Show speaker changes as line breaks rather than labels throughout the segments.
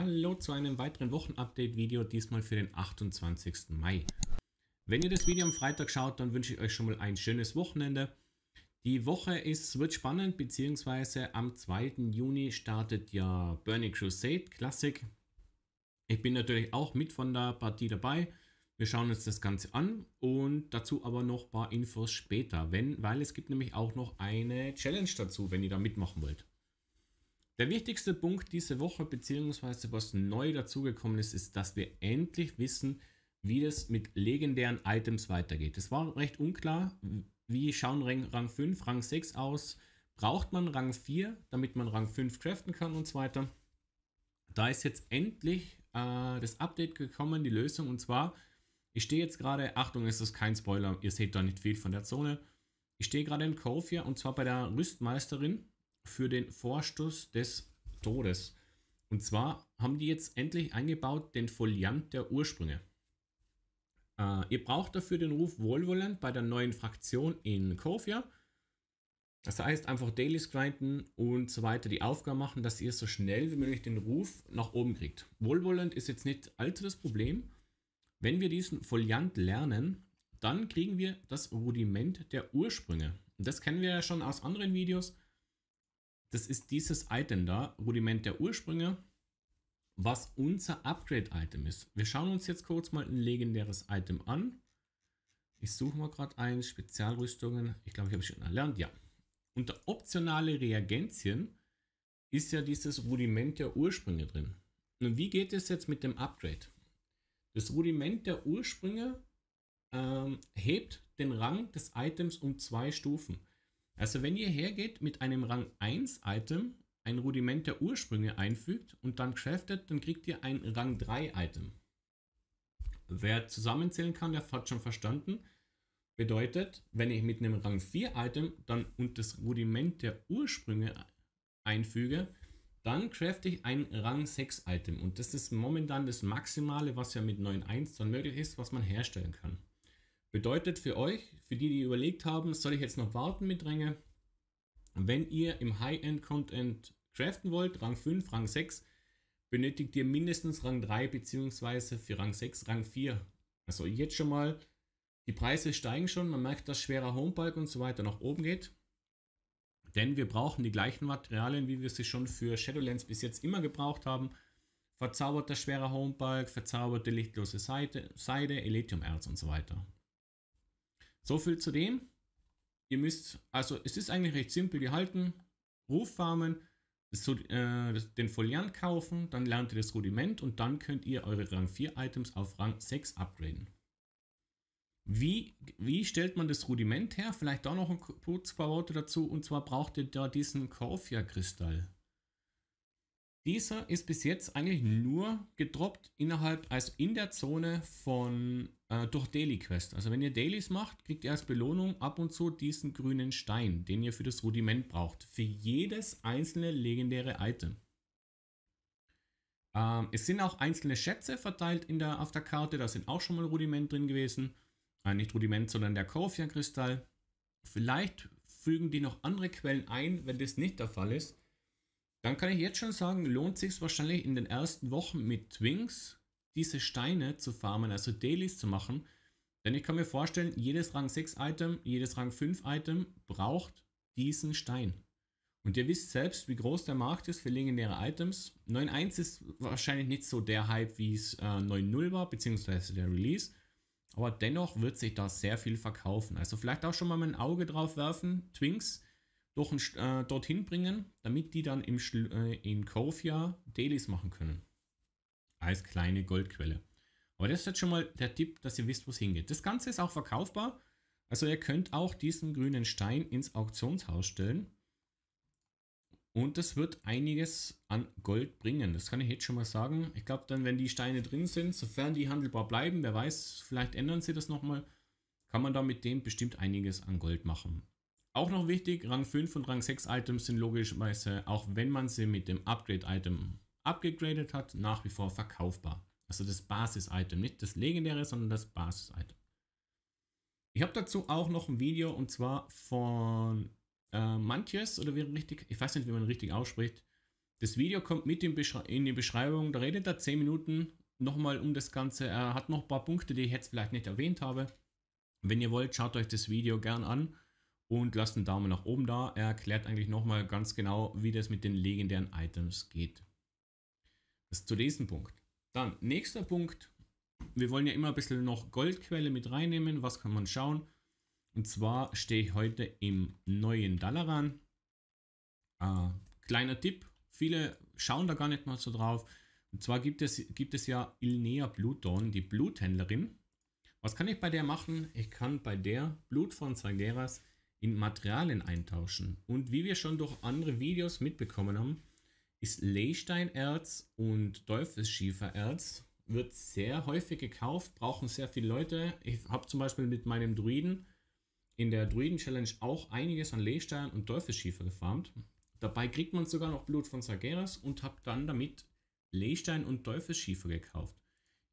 Hallo zu einem weiteren Wochenupdate-Video, diesmal für den 28. Mai. Wenn ihr das Video am Freitag schaut, dann wünsche ich euch schon mal ein schönes Wochenende. Die Woche ist, wird spannend, beziehungsweise am 2. Juni startet ja Burning Crusade Classic. Ich bin natürlich auch mit von der Partie dabei. Wir schauen uns das Ganze an und dazu aber noch ein paar Infos später, wenn, weil es gibt nämlich auch noch eine Challenge dazu, wenn ihr da mitmachen wollt. Der wichtigste Punkt diese Woche, beziehungsweise was neu dazugekommen ist, ist, dass wir endlich wissen, wie das mit legendären Items weitergeht. Es war recht unklar, wie schauen Rang 5, Rang 6 aus. Braucht man Rang 4, damit man Rang 5 craften kann und so weiter. Da ist jetzt endlich äh, das Update gekommen, die Lösung. Und zwar, ich stehe jetzt gerade, Achtung, es ist kein Spoiler, ihr seht da nicht viel von der Zone. Ich stehe gerade in Cove hier und zwar bei der Rüstmeisterin für den Vorstoß des Todes. Und zwar haben die jetzt endlich eingebaut den Foliant der Ursprünge. Äh, ihr braucht dafür den Ruf Wohlwollend bei der neuen Fraktion in Kofia. Das heißt, einfach Dailies grinden und so weiter die Aufgaben machen, dass ihr so schnell wie möglich den Ruf nach oben kriegt. Wohlwollend ist jetzt nicht allzu das Problem. Wenn wir diesen Foliant lernen, dann kriegen wir das Rudiment der Ursprünge. Und das kennen wir ja schon aus anderen Videos. Das ist dieses Item da, Rudiment der Ursprünge, was unser Upgrade-Item ist. Wir schauen uns jetzt kurz mal ein legendäres Item an. Ich suche mal gerade eins, Spezialrüstungen. Ich glaube, ich habe schon erlernt. Ja. Unter optionale Reagenzien ist ja dieses Rudiment der Ursprünge drin. Und wie geht es jetzt mit dem Upgrade? Das Rudiment der Ursprünge ähm, hebt den Rang des Items um zwei Stufen. Also wenn ihr hergeht mit einem Rang 1 Item, ein Rudiment der Ursprünge einfügt und dann craftet, dann kriegt ihr ein Rang 3 Item. Wer zusammenzählen kann, der hat schon verstanden. Bedeutet, wenn ich mit einem Rang 4 Item dann und das Rudiment der Ursprünge einfüge, dann crafte ich ein Rang 6 Item und das ist momentan das Maximale, was ja mit 9.1 dann möglich ist, was man herstellen kann. Bedeutet für euch, für die, die überlegt haben, soll ich jetzt noch warten mit Ränge? Wenn ihr im High-End-Content craften wollt, Rang 5, Rang 6, benötigt ihr mindestens Rang 3 beziehungsweise für Rang 6, Rang 4. Also jetzt schon mal, die Preise steigen schon, man merkt, dass schwerer Homebalk und so weiter nach oben geht. Denn wir brauchen die gleichen Materialien, wie wir sie schon für Shadowlands bis jetzt immer gebraucht haben. Verzauberter schwerer Homebalk, verzauberte lichtlose Seide, Seide Elytium-Erz und so weiter. So viel zu dem. Ihr müsst, also es ist eigentlich recht simpel gehalten. Ruffarmen, so, äh, den Foliant kaufen, dann lernt ihr das Rudiment und dann könnt ihr eure Rang 4 Items auf Rang 6 upgraden. Wie, wie stellt man das Rudiment her? Vielleicht auch noch ein paar Worte dazu. Und zwar braucht ihr da diesen Korfia-Kristall. Dieser ist bis jetzt eigentlich nur gedroppt innerhalb, also in der Zone von äh, durch Daily Quest. Also wenn ihr Dailies macht, kriegt ihr als Belohnung ab und zu diesen grünen Stein, den ihr für das Rudiment braucht. Für jedes einzelne legendäre Item. Ähm, es sind auch einzelne Schätze verteilt in der, auf der Karte. Da sind auch schon mal Rudiment drin gewesen. Äh, nicht Rudiment, sondern der Korfia-Kristall. Vielleicht fügen die noch andere Quellen ein, wenn das nicht der Fall ist. Dann kann ich jetzt schon sagen, lohnt sich wahrscheinlich in den ersten Wochen mit Twinks diese Steine zu farmen, also Dailies zu machen. Denn ich kann mir vorstellen, jedes Rang 6 Item, jedes Rang 5 Item braucht diesen Stein. Und ihr wisst selbst, wie groß der Markt ist für legendäre Items. 9.1 ist wahrscheinlich nicht so der Hype, wie es äh, 9.0 war, beziehungsweise der Release. Aber dennoch wird sich da sehr viel verkaufen. Also vielleicht auch schon mal ein Auge drauf werfen, Twinks durch, äh, dorthin bringen, damit die dann im, Schl äh, in Kofia Dailies machen können als kleine Goldquelle. Aber das ist jetzt schon mal der Tipp, dass ihr wisst, wo es hingeht. Das Ganze ist auch verkaufbar. Also ihr könnt auch diesen grünen Stein ins Auktionshaus stellen. Und das wird einiges an Gold bringen. Das kann ich jetzt schon mal sagen. Ich glaube dann, wenn die Steine drin sind, sofern die handelbar bleiben, wer weiß, vielleicht ändern sie das nochmal, kann man da mit dem bestimmt einiges an Gold machen. Auch noch wichtig, Rang 5 und Rang 6 Items sind logischerweise, auch wenn man sie mit dem Upgrade-Item abgegradet hat, nach wie vor verkaufbar. Also das Basis-Item, nicht das legendäre, sondern das Basis-Item. Ich habe dazu auch noch ein Video und zwar von äh, Manties oder wie richtig, ich weiß nicht, wie man richtig ausspricht. Das Video kommt mit in, in die Beschreibung, da redet er 10 Minuten nochmal um das Ganze. Er hat noch ein paar Punkte, die ich jetzt vielleicht nicht erwähnt habe. Wenn ihr wollt, schaut euch das Video gern an und lasst einen Daumen nach oben da. Er erklärt eigentlich nochmal ganz genau, wie das mit den legendären Items geht. Das zu diesem Punkt. Dann, nächster Punkt. Wir wollen ja immer ein bisschen noch Goldquelle mit reinnehmen. Was kann man schauen? Und zwar stehe ich heute im neuen Dalaran. Äh, kleiner Tipp, viele schauen da gar nicht mal so drauf. Und zwar gibt es, gibt es ja Ilnea Bluton, die Bluthändlerin. Was kann ich bei der machen? Ich kann bei der Blut von Zwangeras in Materialien eintauschen. Und wie wir schon durch andere Videos mitbekommen haben, ist Leysteinerz und Teufelsschiefererz. Wird sehr häufig gekauft, brauchen sehr viele Leute. Ich habe zum Beispiel mit meinem Druiden in der Druiden-Challenge auch einiges an Leystein und Teufelsschiefer gefarmt. Dabei kriegt man sogar noch Blut von Sageras und habe dann damit Leystein und Teufelsschiefer gekauft.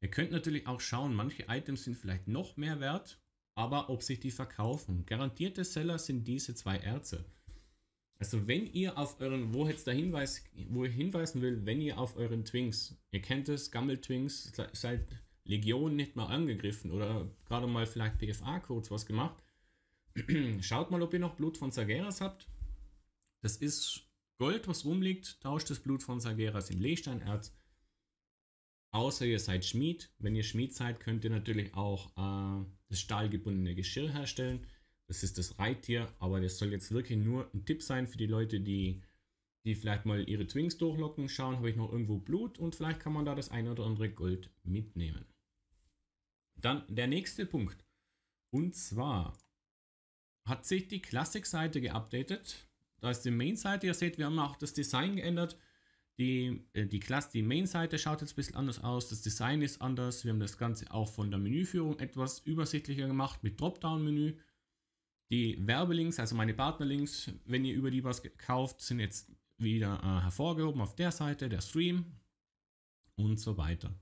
Ihr könnt natürlich auch schauen, manche Items sind vielleicht noch mehr wert, aber ob sich die verkaufen. Garantierte Seller sind diese zwei Erze. Also wenn ihr auf euren, wo jetzt der Hinweis, wo ich hinweisen will, wenn ihr auf euren Twinks, ihr kennt es, Gammel-Twinks, seit halt, halt Legion nicht mal angegriffen oder gerade mal vielleicht PFA-Codes was gemacht, schaut mal, ob ihr noch Blut von Sageras habt. Das ist Gold, was rumliegt, tauscht das Blut von Sageras in Lehsteinerz. Außer ihr seid Schmied. Wenn ihr Schmied seid, könnt ihr natürlich auch äh, das stahlgebundene Geschirr herstellen. Das ist das Reittier, aber das soll jetzt wirklich nur ein Tipp sein für die Leute, die, die vielleicht mal ihre Twings durchlocken, schauen, habe ich noch irgendwo Blut und vielleicht kann man da das eine oder andere Gold mitnehmen. Dann der nächste Punkt. Und zwar hat sich die Classic-Seite geupdatet. Da ist die Main-Seite, ihr seht, wir haben auch das Design geändert. Die, äh, die, die Main-Seite schaut jetzt ein bisschen anders aus, das Design ist anders. Wir haben das Ganze auch von der Menüführung etwas übersichtlicher gemacht mit Dropdown-Menü. Die Werbelinks, also meine Partnerlinks, wenn ihr über die was kauft, sind jetzt wieder äh, hervorgehoben auf der Seite, der Stream und so weiter.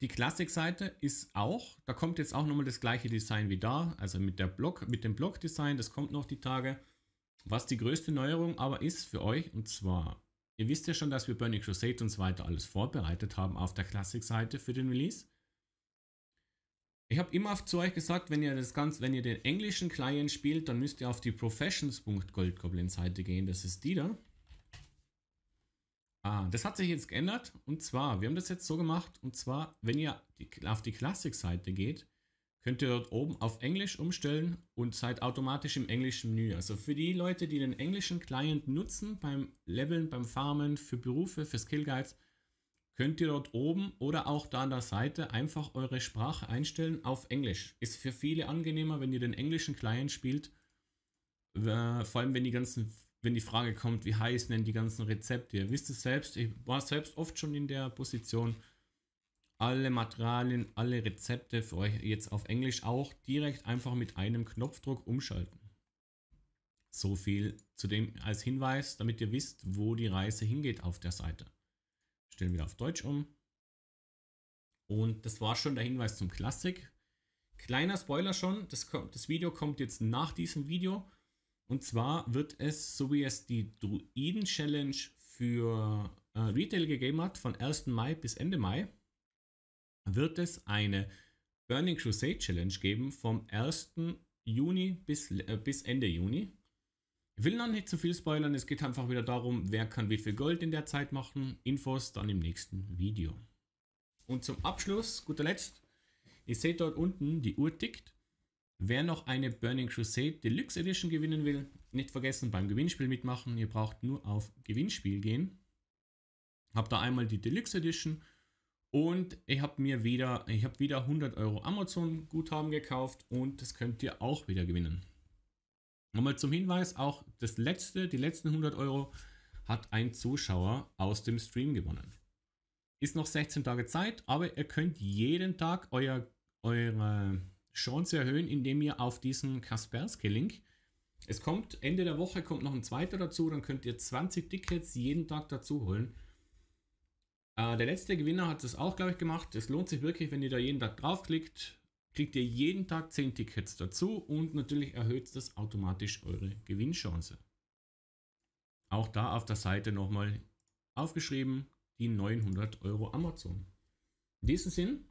Die klassik seite ist auch, da kommt jetzt auch nochmal das gleiche Design wie da, also mit, der Block, mit dem Block-Design, das kommt noch die Tage. Was die größte Neuerung aber ist für euch, und zwar, ihr wisst ja schon, dass wir Burning Crusade und so weiter alles vorbereitet haben auf der klassik seite für den Release. Ich habe immer zu euch gesagt, wenn ihr das Ganze, wenn ihr den englischen Client spielt, dann müsst ihr auf die Professions.goldgoblin-Seite gehen. Das ist die da. Ah, das hat sich jetzt geändert. Und zwar, wir haben das jetzt so gemacht. Und zwar, wenn ihr die, auf die Classic-Seite geht, könnt ihr dort oben auf Englisch umstellen und seid automatisch im englischen Menü. Also für die Leute, die den englischen Client nutzen beim Leveln, beim Farmen, für Berufe, für Skill Guides, könnt ihr dort oben oder auch da an der Seite einfach eure Sprache einstellen auf Englisch. Ist für viele angenehmer, wenn ihr den englischen Client spielt. Äh, vor allem, wenn die ganzen, wenn die Frage kommt, wie heißen denn die ganzen Rezepte? Ihr wisst es selbst, ich war selbst oft schon in der Position, alle Materialien, alle Rezepte für euch jetzt auf Englisch auch direkt einfach mit einem Knopfdruck umschalten. So viel zu dem als Hinweis, damit ihr wisst, wo die Reise hingeht auf der Seite stellen wieder auf Deutsch um. Und das war schon der Hinweis zum Klassik. Kleiner Spoiler schon, das, kommt, das Video kommt jetzt nach diesem Video. Und zwar wird es, so wie es die Druiden-Challenge für äh, Retail gegeben hat, von 1. Mai bis Ende Mai, wird es eine Burning Crusade Challenge geben vom 1. Juni bis, äh, bis Ende Juni. Ich will noch nicht zu viel spoilern, es geht einfach wieder darum, wer kann wie viel Gold in der Zeit machen. Infos dann im nächsten Video. Und zum Abschluss, guter Letzt, ihr seht dort unten, die Uhr tickt. Wer noch eine Burning Crusade Deluxe Edition gewinnen will, nicht vergessen beim Gewinnspiel mitmachen. Ihr braucht nur auf Gewinnspiel gehen. Habt da einmal die Deluxe Edition und ich habe mir wieder, ich habe wieder 100 Euro Amazon Guthaben gekauft und das könnt ihr auch wieder gewinnen. Nochmal zum Hinweis, auch das letzte, die letzten 100 Euro hat ein Zuschauer aus dem Stream gewonnen. Ist noch 16 Tage Zeit, aber ihr könnt jeden Tag euer, eure Chance erhöhen, indem ihr auf diesen Kaspersky-Link, es kommt Ende der Woche, kommt noch ein zweiter dazu, dann könnt ihr 20 Tickets jeden Tag dazu holen. Äh, der letzte Gewinner hat das auch, glaube ich, gemacht. Es lohnt sich wirklich, wenn ihr da jeden Tag draufklickt kriegt ihr jeden Tag 10 Tickets dazu und natürlich erhöht das automatisch eure Gewinnchance. Auch da auf der Seite nochmal aufgeschrieben, die 900 Euro Amazon. In diesem Sinn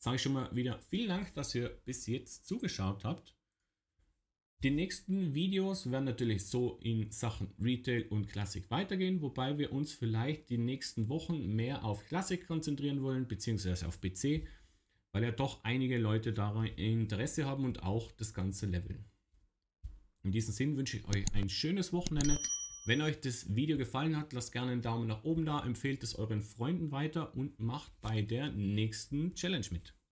sage ich schon mal wieder vielen Dank, dass ihr bis jetzt zugeschaut habt. Die nächsten Videos werden natürlich so in Sachen Retail und Klassik weitergehen, wobei wir uns vielleicht die nächsten Wochen mehr auf Klassik konzentrieren wollen, beziehungsweise auf PC weil ja doch einige Leute daran Interesse haben und auch das ganze Level. In diesem Sinn wünsche ich euch ein schönes Wochenende. Wenn euch das Video gefallen hat, lasst gerne einen Daumen nach oben da, empfehlt es euren Freunden weiter und macht bei der nächsten Challenge mit.